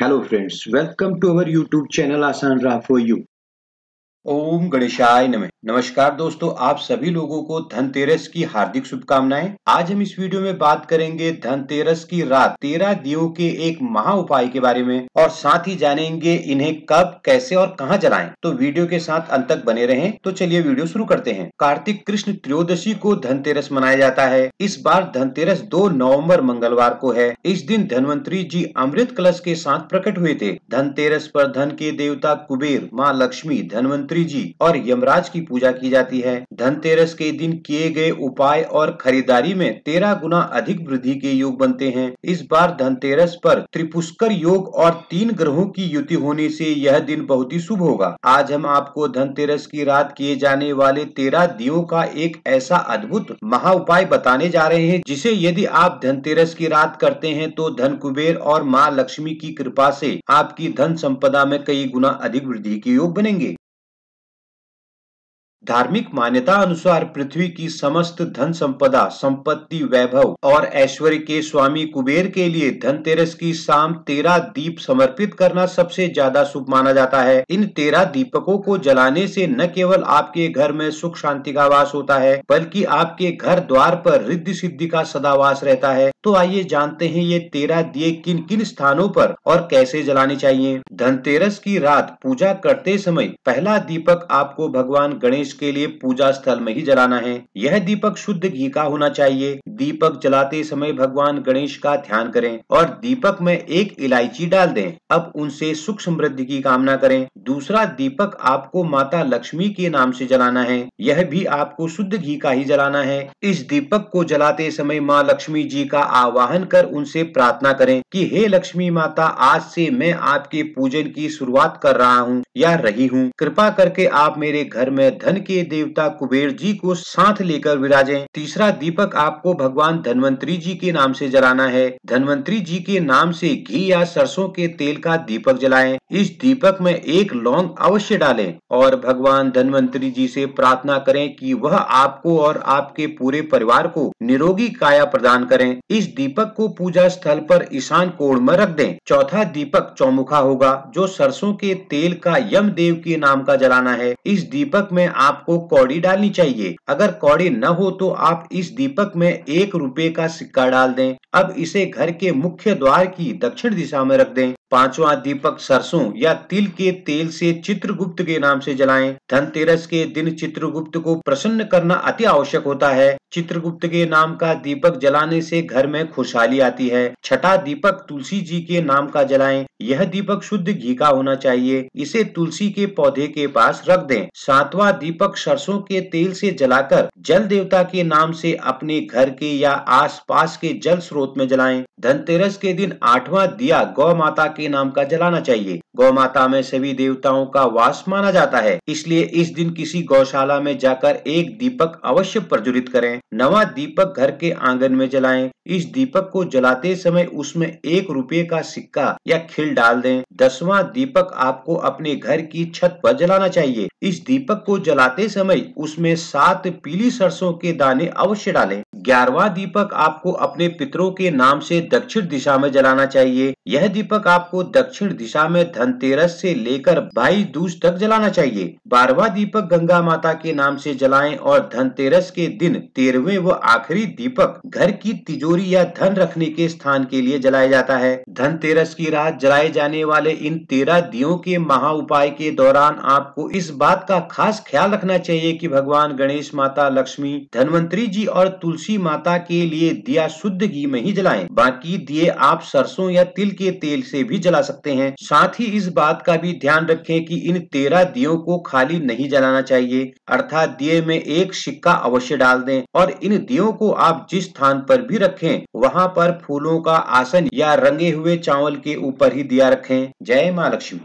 Hello friends welcome to our YouTube channel Aasan Raah for you ओम गणेशाय नमः नमस्कार दोस्तों आप सभी लोगों को धनतेरस की हार्दिक शुभकामनाएं आज हम इस वीडियो में बात करेंगे धनतेरस की रात तेरह दियो के एक महा उपाय के बारे में और साथ ही जानेंगे इन्हें कब कैसे और कहां जलाएं तो वीडियो के साथ अंत तक बने रहें तो चलिए वीडियो शुरू करते हैं कार्तिक कृष्ण त्रयोदशी को धनतेरस मनाया जाता है इस बार धनतेरस दो नवम्बर मंगलवार को है इस दिन धनवंतरी जी अमृत कलश के साथ प्रकट हुए थे धनतेरस आरोप धन के देवता कुबेर माँ लक्ष्मी धनवंतरी जी और यमराज की पूजा की जाती है धनतेरस के दिन किए गए उपाय और खरीदारी में तेरह गुना अधिक वृद्धि के योग बनते हैं इस बार धनतेरस पर त्रिपुष्कर योग और तीन ग्रहों की युति होने से यह दिन बहुत ही शुभ होगा आज हम आपको धनतेरस की रात किए जाने वाले तेरह दियो का एक ऐसा अद्भुत महा उपाय बताने जा रहे हैं जिसे यदि आप धनतेरस की रात करते हैं तो धन कुबेर और माँ लक्ष्मी की कृपा से आपकी धन संपदा में कई गुना अधिक वृद्धि के योग बनेंगे धार्मिक मान्यता अनुसार पृथ्वी की समस्त धन संपदा संपत्ति वैभव और ऐश्वर्य के स्वामी कुबेर के लिए धनतेरस की शाम तेरह दीप समर्पित करना सबसे ज्यादा शुभ माना जाता है इन तेरह दीपकों को जलाने से न केवल आपके घर में सुख शांति का वास होता है बल्कि आपके घर द्वार पर रिद्धि सिद्धि का सदावास रहता है तो आइए जानते हैं ये तेरह दिए किन किन स्थानों पर और कैसे जलाने चाहिए धनतेरस की रात पूजा करते समय पहला दीपक आपको भगवान गणेश के लिए पूजा स्थल में ही जलाना है यह दीपक शुद्ध घी का होना चाहिए दीपक जलाते समय भगवान गणेश का ध्यान करें और दीपक में एक इलायची डाल दें अब उनसे सुख समृद्धि की कामना करें दूसरा दीपक आपको माता लक्ष्मी के नाम से जलाना है यह भी आपको शुद्ध घी का ही जलाना है इस दीपक को जलाते समय माँ लक्ष्मी जी का आवाहन कर उनसे प्रार्थना करें कि हे लक्ष्मी माता आज से मैं आपके पूजन की शुरुआत कर रहा हूँ या रही हूँ कृपा करके आप मेरे घर में धन के देवता कुबेर जी को साथ लेकर विराजे तीसरा दीपक आपको भगवान धनवंतरी जी के नाम से जलाना है धनवंतरी जी के नाम से घी या सरसों के तेल का दीपक जलाएं इस दीपक में एक लौंग अवश्य डालें और भगवान धनवंतरी जी से प्रार्थना करें कि वह आपको और आपके पूरे परिवार को निरोगी काया प्रदान करें इस दीपक को पूजा स्थल पर ईशान कोण में रख दें चौथा दीपक चौमुखा होगा जो सरसों के तेल का यम देव के नाम का जलाना है इस दीपक में आपको कौड़ी डालनी चाहिए अगर कौड़ी न हो तो आप इस दीपक में एक रुपए का सिक्का डाल दें अब इसे घर के मुख्य द्वार की दक्षिण दिशा में रख दें पांचवा दीपक सरसों या तिल के तेल से चित्रगुप्त के नाम से जलाएं। धनतेरस के दिन चित्रगुप्त को प्रसन्न करना अति आवश्यक होता है चित्रगुप्त के नाम का दीपक जलाने से घर में खुशहाली आती है छठा दीपक तुलसी जी के नाम का जलाएं। यह दीपक शुद्ध घी का होना चाहिए इसे तुलसी के पौधे के पास रख दें। सातवां दीपक सरसों के तेल से जलाकर जल देवता के नाम से अपने घर के या आसपास के जल स्रोत में जलाएं। धनतेरस के दिन आठवां दिया गौ माता के नाम का जलाना चाहिए गौ माता में सभी देवताओं का वास माना जाता है इसलिए इस दिन किसी गौशाला में जाकर एक दीपक अवश्य प्रज्वलित करें नवा दीपक घर के आंगन में जलाएं इस दीपक को जलाते समय उसमें एक रुपये का सिक्का या खिल डाल दें दसवां दीपक आपको अपने घर की छत पर जलाना चाहिए इस दीपक को जलाते समय उसमें सात पीली सरसों के दाने अवश्य डालें ग्यारहवा दीपक आपको अपने पितरों के नाम से दक्षिण दिशा में जलाना चाहिए यह दीपक आपको दक्षिण दिशा में धनतेरस से लेकर भाई दूज तक जलाना चाहिए बारहवा दीपक गंगा माता के नाम से जलाएं और धनतेरस के दिन तेरहवे व आखिरी दीपक घर की तिजोरी या धन रखने के स्थान के लिए जलाया जाता है धनतेरस की रात जलाए जाने वाले इन तेरह दियो के महा उपाय के दौरान आपको इस बात का खास ख्याल रखना चाहिए की भगवान गणेश माता लक्ष्मी धनवंतरी जी और तुलसी तुलसी माता के लिए दिया शुद्ध घी में ही जलाएं बाकी दिए आप सरसों या तिल के तेल से भी जला सकते हैं साथ ही इस बात का भी ध्यान रखें कि इन तेरह दियो को खाली नहीं जलाना चाहिए अर्थात दिए में एक सिक्का अवश्य डाल दें और इन दियो को आप जिस स्थान पर भी रखें वहाँ पर फूलों का आसन या रंगे हुए चावल के ऊपर ही दिया रखें जय माँ लक्ष्मी